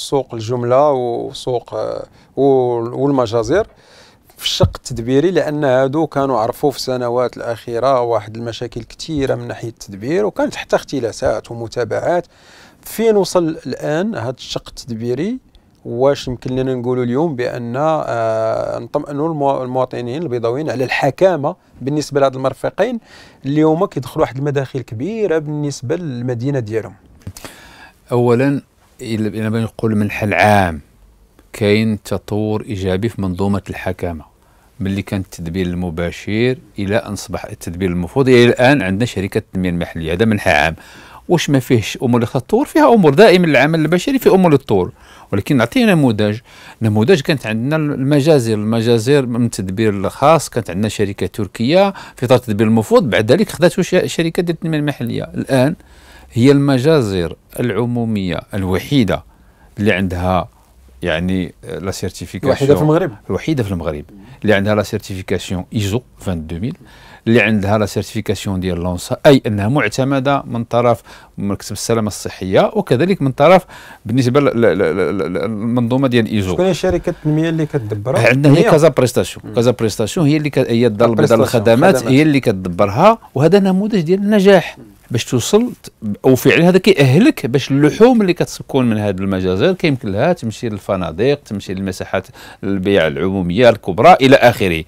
سوق الجمله وسوق آه، والمجازر في الشق التدبيري لان هادو كانوا عرفوا في السنوات الاخيره واحد المشاكل كثيره من ناحيه التدبير وكانت حتى اختلاسات ومتابعات فين وصل الان هذا الشق التدبيري واش يمكن لنا نقولوا اليوم بان آه، نطمئنوا المواطنين البيضاويين على الحكامه بالنسبه لهاد المرفقين اليوم كيدخلوا واحد المداخل كبيره بالنسبه للمدينه ديالهم اولا إلى نقول من العام كاين تطور ايجابي في منظومه الحكمه ملي كان التدبير المباشر الى ان اصبح التدبير المفروض الى الان عندنا شركه التنميه المحليه هذا منحى عام واش ما فيهش امور التطور فيها امور دائما العمل البشري في امور التطور ولكن نعطي نموذج نموذج كانت عندنا المجازر المجازر من التدبير الخاص كانت عندنا شركه تركيه في اطار التدبير المفروض بعد ذلك خداته شركه التنميه المحليه الان هي المجازر العموميه الوحيده اللي عندها يعني لا سيرتيفيكاسيون الوحيده في المغرب الوحيده في المغرب اللي عندها لا سيرتيفيكاسيون ايزو 22000 اللي عندها لا سيرتيفيكاسيون ديال لونسا اي انها معتمده من طرف مكتب السلامه الصحيه وكذلك من طرف بالنسبه للمنظومه ديال ايزو شكون هي شركه التنميه اللي كتدبرها عندنا هي كازا بريستاسيون كازا بريستاسيون هي اللي هي الدار البيضاء للخدمات هي اللي كتدبرها وهذا نموذج ديال النجاح باش توصل وفعلا هذا كيأهلك باش اللحوم اللي كتكون من هذه المجازر كيمكن لها تمشي للفنادق تمشي للمساحات البيع العموميه الكبرى الى اخره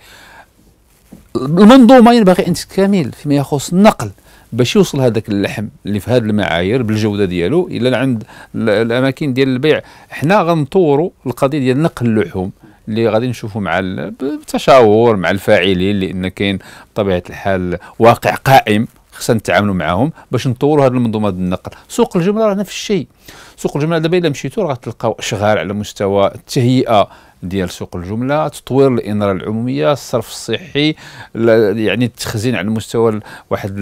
المنظومه ينبغي ان تكامل فيما يخص النقل باش يوصل هذاك اللحم اللي في هذه المعايير بالجوده ديالو الى عند الاماكن ديال البيع حنا غنطوروا القضيه ديال نقل اللحوم اللي غادي نشوفوا مع التشاور مع الفاعلين لان كاين بطبيعه الحال واقع قائم خصنا نتعاملوا معاهم باش نطوروا هذه المنظومه النقل سوق الجمله راه نفس الشيء سوق الجمله دابا الا مشيتوا راه غتلقاو اشغال على مستوى التهيئه ديال سوق الجمله تطوير الاناره العموميه الصرف الصحي يعني التخزين على مستوى واحد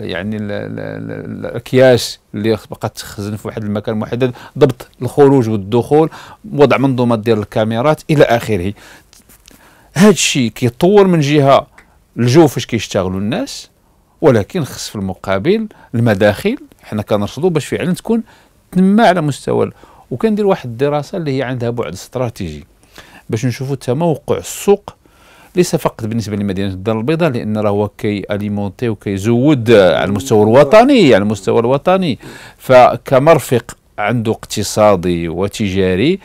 يعني الاكياس اللي بقى تخزن في واحد المكان محدد ضبط الخروج والدخول وضع منظومات ديال الكاميرات الى اخره هذا الشيء كيطور من جهه الجو فاش كيشتغلوا الناس ولكن خص في المقابل المداخل حنا كنرصدوا باش فعلا تكون تما على مستوى وكندير واحد الدراسه اللي هي عندها بعد استراتيجي باش نشوفوا تموقع السوق ليس فقط بالنسبه لمدينه الدار البيضاء لان راه هو كي اليمونتي وكيزود على المستوى الوطني على المستوى الوطني فكمرفق عنده اقتصادي وتجاري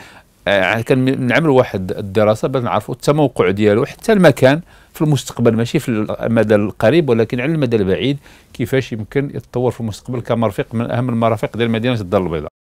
كنعمل آه، كنعملوا واحد الدراسه باش نعرفوا التموقع ديالو حتى المكان في المستقبل ماشي في المدى القريب ولكن على المدى البعيد كيفاش يمكن يتطور في المستقبل كمرفق من اهم المرافق ديال مدينه الدار البيضاء